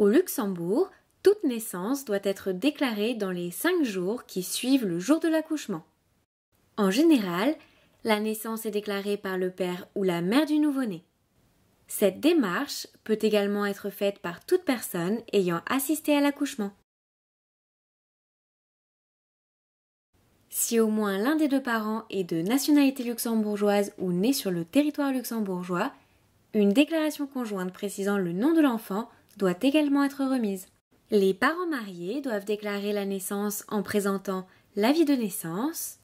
Au Luxembourg, toute naissance doit être déclarée dans les cinq jours qui suivent le jour de l'accouchement. En général, la naissance est déclarée par le père ou la mère du nouveau-né. Cette démarche peut également être faite par toute personne ayant assisté à l'accouchement. Si au moins l'un des deux parents est de nationalité luxembourgeoise ou né sur le territoire luxembourgeois, une déclaration conjointe précisant le nom de l'enfant doit également être remise. Les parents mariés doivent déclarer la naissance en présentant l'avis de naissance,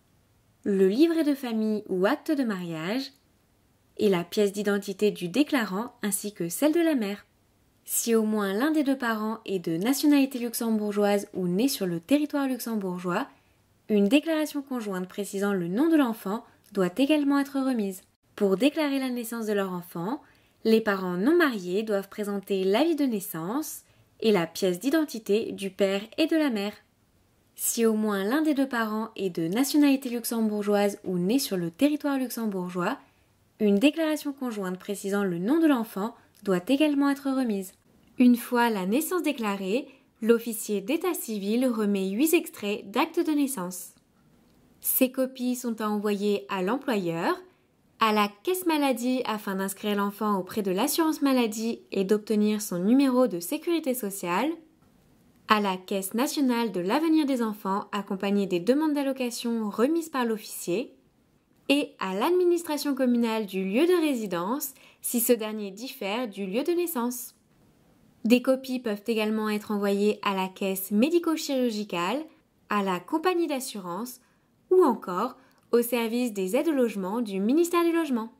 le livret de famille ou acte de mariage et la pièce d'identité du déclarant ainsi que celle de la mère. Si au moins l'un des deux parents est de nationalité luxembourgeoise ou né sur le territoire luxembourgeois, une déclaration conjointe précisant le nom de l'enfant doit également être remise. Pour déclarer la naissance de leur enfant, les parents non mariés doivent présenter l'avis de naissance et la pièce d'identité du père et de la mère. Si au moins l'un des deux parents est de nationalité luxembourgeoise ou né sur le territoire luxembourgeois, une déclaration conjointe précisant le nom de l'enfant doit également être remise. Une fois la naissance déclarée, l'officier d'état civil remet huit extraits d'actes de naissance. Ces copies sont à envoyer à l'employeur à la caisse maladie afin d'inscrire l'enfant auprès de l'assurance maladie et d'obtenir son numéro de sécurité sociale, à la caisse nationale de l'avenir des enfants accompagnée des demandes d'allocation remises par l'officier, et à l'administration communale du lieu de résidence si ce dernier diffère du lieu de naissance. Des copies peuvent également être envoyées à la caisse médico-chirurgicale, à la compagnie d'assurance ou encore au service des aides au logement du ministère du Logement.